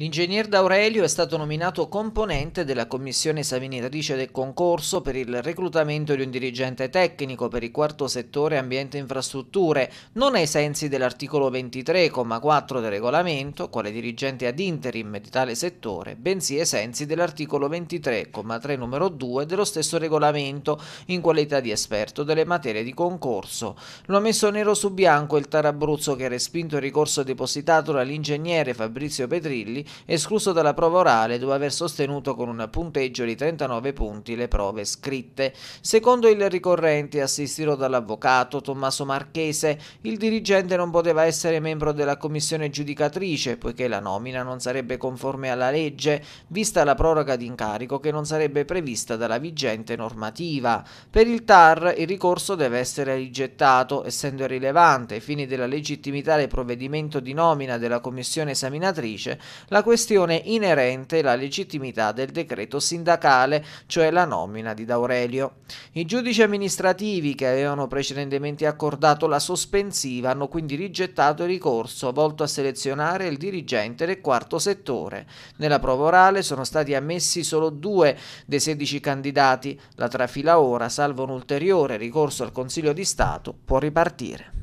L'ingegner D'Aurelio è stato nominato componente della commissione esaminatrice del concorso per il reclutamento di un dirigente tecnico per il quarto settore ambiente e infrastrutture, non ai sensi dell'articolo 23,4 del regolamento, quale dirigente ad interim di tale settore, bensì ai sensi dell'articolo 23,3 numero 2 dello stesso regolamento, in qualità di esperto delle materie di concorso. Lo ha messo nero su bianco il Tarabruzzo che ha respinto il ricorso depositato dall'ingegnere Fabrizio Petrilli escluso dalla prova orale dopo aver sostenuto con un punteggio di 39 punti le prove scritte. Secondo il ricorrente, assistito dall'avvocato Tommaso Marchese, il dirigente non poteva essere membro della commissione giudicatrice poiché la nomina non sarebbe conforme alla legge, vista la proroga di incarico che non sarebbe prevista dalla vigente normativa. Per il TAR il ricorso deve essere rigettato, essendo irrilevante ai fini della legittimità del provvedimento di nomina della commissione esaminatrice, la la questione inerente la legittimità del decreto sindacale, cioè la nomina di D'Aurelio. I giudici amministrativi che avevano precedentemente accordato la sospensiva hanno quindi rigettato il ricorso volto a selezionare il dirigente del quarto settore. Nella prova orale sono stati ammessi solo due dei 16 candidati. La trafila ora, salvo un ulteriore ricorso al Consiglio di Stato, può ripartire.